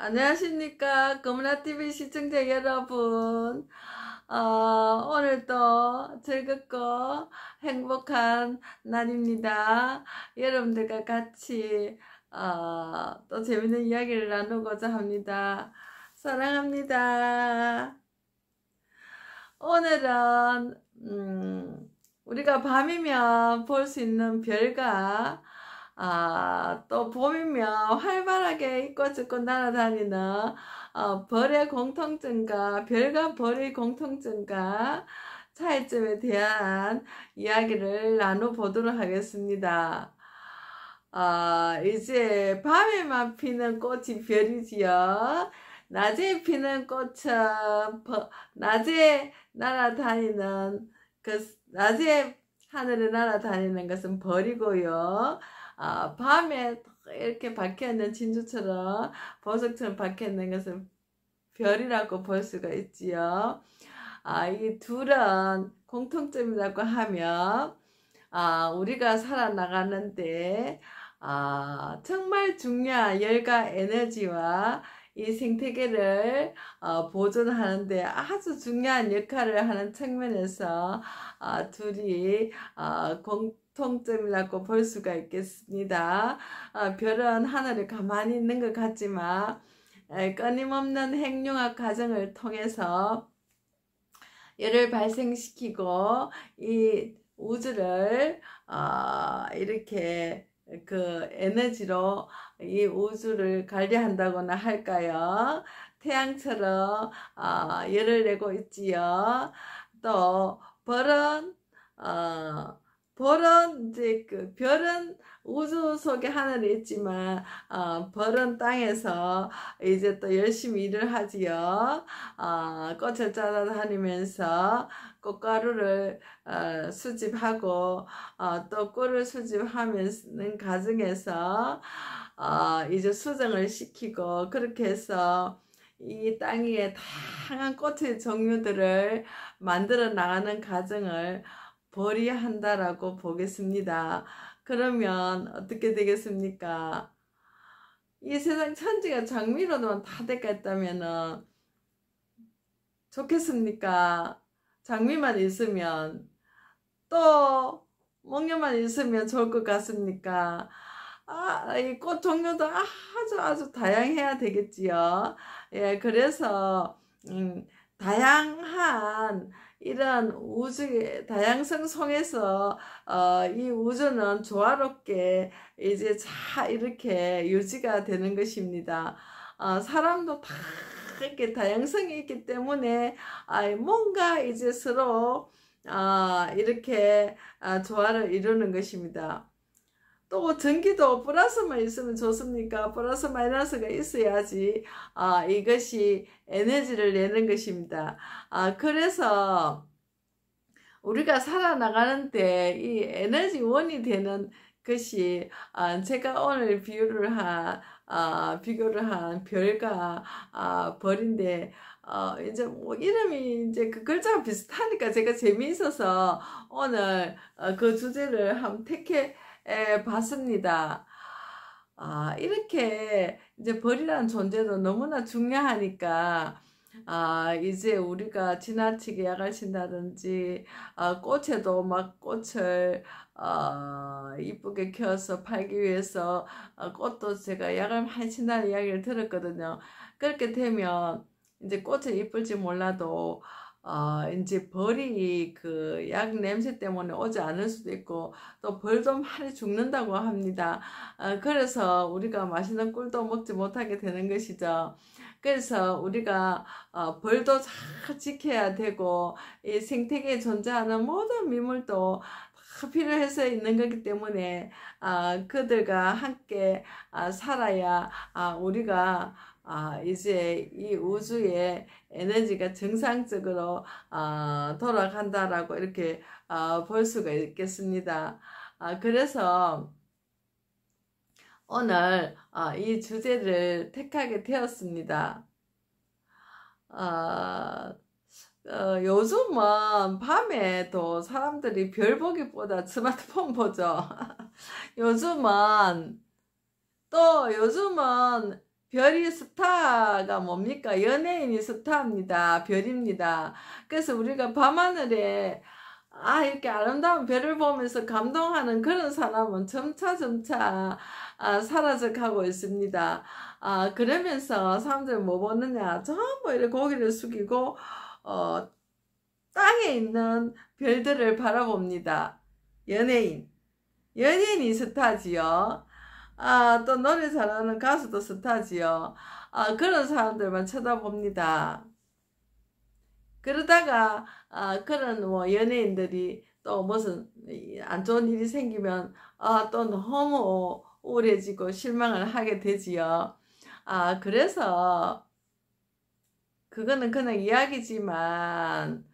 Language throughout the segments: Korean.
안녕하십니까 거문아TV 시청자 여러분 어, 오늘도 즐겁고 행복한 날입니다 여러분들과 같이 어, 또 재밌는 이야기를 나누고자 합니다 사랑합니다 오늘은 음, 우리가 밤이면 볼 수 있는 별과 아, 또 봄이면 활발하게 입고 죽고 날아다니는 어, 벌의 공통점과 별과 벌의 공통점과 차이점에 대한 이야기를 나눠보도록 하겠습니다. 아, 이제 밤에만 피는 꽃이 별이지요. 낮에 피는 꽃은 버, 낮에 날아다니는 그 낮에 하늘을 날아다니는 것은 벌이고요. 아, 밤에 이렇게 박혀있는 진주처럼 보석처럼 박혀있는 것은 별이라고 볼 수가 있지요. 아, 이 둘은 공통점이라고 하면 아, 우리가 살아나가는데 아, 정말 중요한 열과 에너지와 이 생태계를 어, 보존하는데 아주 중요한 역할을 하는 측면에서 어, 둘이 어, 공 통점이라고 볼 수가 있겠습니다. 별은 하늘에 가만히 있는 것 같지만 끊임없는 핵융합 과정을 통해서 열을 발생시키고 이 우주를 이렇게 그 에너지로 이 우주를 관리한다거나 할까요? 태양처럼 어, 열을 내고 있지요. 또 벌은 어, 벌은 이제 그 별은 우주 속에 하늘에 있지만 어, 벌은 땅에서 이제 또 열심히 일을 하지요. 어, 꽃을 짜다다니면서 꽃가루를 어, 수집하고 어, 또 꿀을 수집하는 과정에서 어, 이제 수정을 시키고 그렇게 해서 이 땅 위에 다양한 꽃의 종류들을 만들어 나가는 과정을 버려야 한다라고 보겠습니다. 그러면 어떻게 되겠습니까? 이 세상 천지가 장미로만 다됐겠다면 좋겠습니까? 장미만 있으면 또 목련만 있으면 좋을 것 같습니까? 아, 이 꽃 종류도 아주 아주 다양해야 되겠지요. 예, 그래서 음, 다양한 이런 우주의 다양성 속에서 어, 이 우주는 조화롭게 이제 잘 이렇게 유지가 되는 것입니다. 어, 사람도 다 이렇게 다양성이 있기 때문에 아, 뭔가 이제 서로 아, 이렇게 아, 조화를 이루는 것입니다. 또 전기도 뭐 플러스만 있으면 좋습니까? 플러스 마이너스가 있어야지 아, 이것이 에너지를 내는 것입니다. 아, 그래서 우리가 살아나가는데 이 에너지원이 되는 것이 아, 제가 오늘 비유를 한 아, 비교를 한 별과 아, 벌인데 어, 이제 뭐 이름이 이제 그 글자가 비슷하니까 제가 재미있어서 오늘 어, 그 주제를 한번 택해 예, 봤습니다. 아, 이렇게 이제 벌이라는 존재도 너무나 중요하니까 아, 이제 우리가 지나치게 약을 친다든지 아, 꽃에도 막 꽃을 아, 이쁘게 키워서 팔기 위해서 아, 꽃도 제가 약을 많이 친다는 이야기를 들었거든요. 그렇게 되면 이제 꽃을 이쁠지 몰라도 어, 아, 이제 벌이 그 약 냄새 때문에 오지 않을 수도 있고 또 벌도 많이 죽는다고 합니다. 어, 그래서 우리가 맛있는 꿀도 먹지 못하게 되는 것이죠. 그래서 우리가 어, 벌도 잘 지켜야 되고 이 생태계에 존재하는 모든 미물도 다 필요해서 있는 거기 때문에 아, 그들과 함께 아, 살아야 아, 우리가 아, 이제 이 우주의 에너지가 정상적으로 아, 돌아간다라고 이렇게 아, 볼 수가 있겠습니다. 아, 그래서 오늘 아, 이 주제를 택하게 되었습니다. 아, 어, 요즘은 밤에도 사람들이 별 보기보다 스마트폰 보죠. 요즘은 또 요즘은 별이 스타가 뭡니까? 연예인이 스타입니다. 별입니다. 그래서 우리가 밤하늘에 아 이렇게 아름다운 별을 보면서 감동하는 그런 사람은 점차 점차 아, 사라져가고 있습니다. 아 그러면서 사람들 뭐 보느냐 전부 이렇게 고개를 숙이고 어, 땅에 있는 별들을 바라봅니다. 연예인 연예인이 스타지요. 아, 또 노래 잘하는 가수도 스타지요. 아, 그런 사람들만 쳐다봅니다. 그러다가 아, 그런 뭐 연예인들이 또 무슨 안 좋은 일이 생기면 아, 또 너무 우울해지고 실망을 하게 되지요. 아, 그래서 그거는 그냥 이야기지만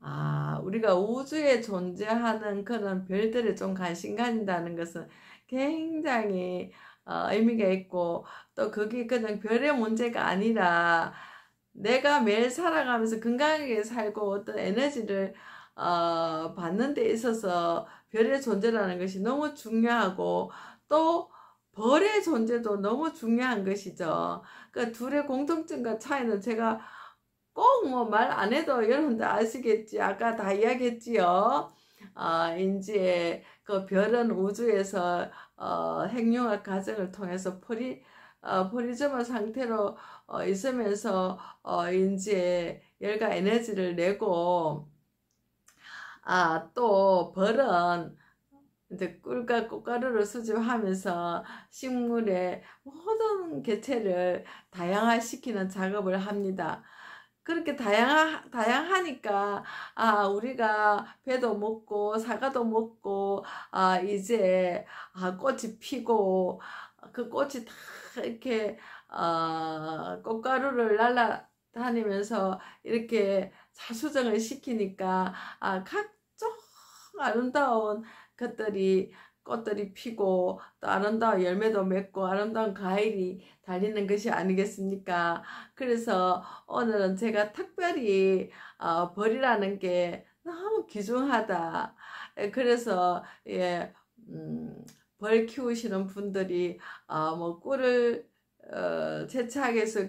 아, 우리가 우주에 존재하는 그런 별들에 좀 관심 가진다는 것은 굉장히 어, 의미가 있고 또 그게 그냥 별의 문제가 아니라 내가 매일 살아가면서 건강하게 살고 어떤 에너지를 어, 받는 데 있어서 별의 존재라는 것이 너무 중요하고 또 벌의 존재도 너무 중요한 것이죠. 그러니까 둘의 공통점과 차이는 제가 꼭 뭐 말 안 해도 여러분들 아시겠지. 아까 다 이야기했지요. 어, 인제그 별은 우주에서 어, 핵융합 과정을 통해서 포리 어, 포리즘한 상태로 어, 있으면서 어, 인제 열과 에너지를 내고 아, 또 벌은 이제 꿀과 꽃가루를 수집하면서 식물의 모든 개체를 다양화시키는 작업을 합니다. 그렇게 다양하, 다양하니까, 아, 우리가 배도 먹고, 사과도 먹고, 아, 이제, 아, 꽃이 피고, 그 꽃이 다 이렇게, 아, 꽃가루를 날라다니면서 이렇게 자수정을 시키니까, 아, 각종 아름다운 것들이 꽃들이 피고 또 아름다운 열매도 맺고 아름다운 과일이 달리는 것이 아니겠습니까? 그래서 오늘은 제가 특별히 어, 벌이라는 게 너무 귀중하다. 예, 그래서 예, 음, 벌 키우시는 분들이 어, 뭐 꿀을 어, 채취 해서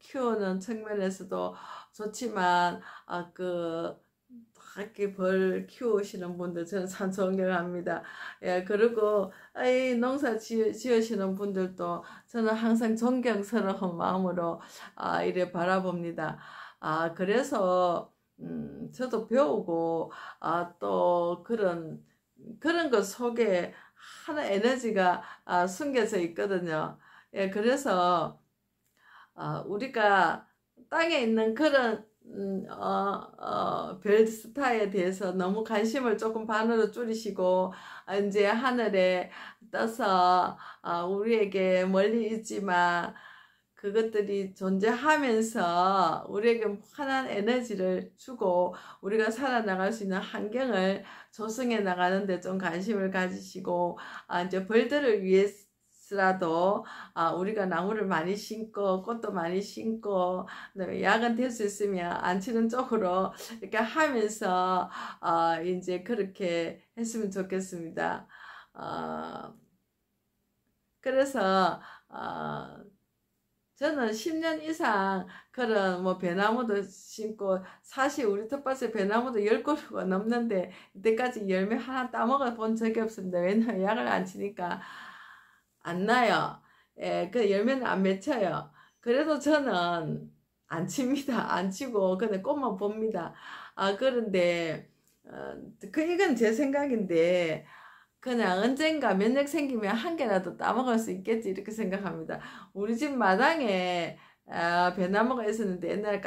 키우는 측면에서도 좋지만 어, 그 이렇벌 키우시는 분들 저는 참 존경합니다. 예, 그리고 이 농사 지으, 시는 분들도 저는 항상 존경스러운 마음으로 아, 이래 바라봅니다. 아, 그래서 음, 저도 배우고 아, 또 그런 그런 것 속에 하나 에너지가 아, 숨겨져 있거든요. 예, 그래서 아, 우리가 땅에 있는 그런 음, 어, 어, 별스타에 대해서 너무 관심을 조금 반으로 줄이시고 아, 이제 하늘에 떠서 어, 우리에게 멀리 있지만 그것들이 존재하면서 우리에게 환한 에너지를 주고 우리가 살아나갈 수 있는 환경을 조성해 나가는데 좀 관심을 가지시고 아, 이제 벌들을 위해서 라도 아, 우리가 나무를 많이 심고 꽃도 많이 심고 야간 될수 있으면 안 치는 쪽으로 이렇게 하면서 어, 이제 그렇게 했으면 좋겠습니다. 어, 그래서 어, 저는 10년 이상 그런 뭐 배나무도 심고 사실 우리 텃밭에 배나무도 10그루가 넘는데 이때까지 열매 하나 따먹어 본 적이 없습니다. 왜냐면 약을 안 치니까 안 나요. 예, 그 열매는 안 맺혀요. 그래도 저는 안 칩니다. 안 치고 그냥 꽃만 봅니다. 아 그런데 어, 그 이건 제 생각인데 그냥 언젠가 면역 생기면 한 개라도 따먹을 수 있겠지 이렇게 생각합니다. 우리 집 마당에 아, 배나무가 있었는데 옛날에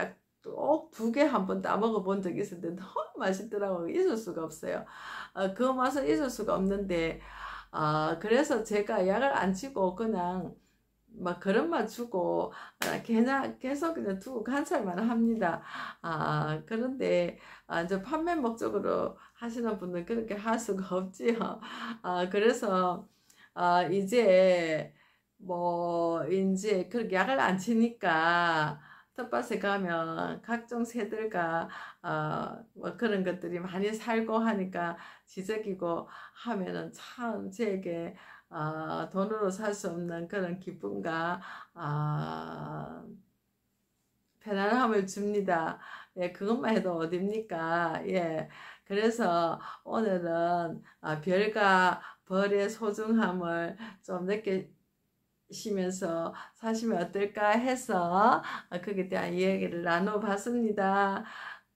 꼭두 개 한 번 따먹어 본 적이 있었는데 너무 맛있더라고요. 잊을 수가 없어요. 아, 그 맛은 잊을 수가 없는데 어, 그래서 제가 약을 안 치고 그냥 막그런맛 주고 그 계속 그냥 두고 관찰만 합니다. 아 그런데 아, 이제 판매 목적으로 하시는 분은 그렇게 할 수가 없지요. 아 그래서 아 이제 뭐 이제 그렇게 약을 안 치니까 텃밭에 가면 각종 새들과 어, 뭐 그런 것들이 많이 살고 하니까 지적이고 하면은 참 제게 어, 돈으로 살 수 없는 그런 기쁨과 어, 편안함을 줍니다. 예, 그것만 해도 어딥니까? 예. 그래서 오늘은 아, 별과 벌의 소중함을 좀 느끼, 시면서 사시면 어떨까 해서 어, 거기에 대한 이야기를 나눠봤습니다.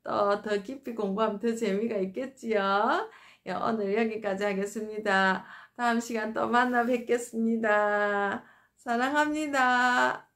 또 더 깊이 공부하면 더 재미가 있겠지요. 예, 오늘 여기까지 하겠습니다. 다음 시간 또 만나 뵙겠습니다. 사랑합니다.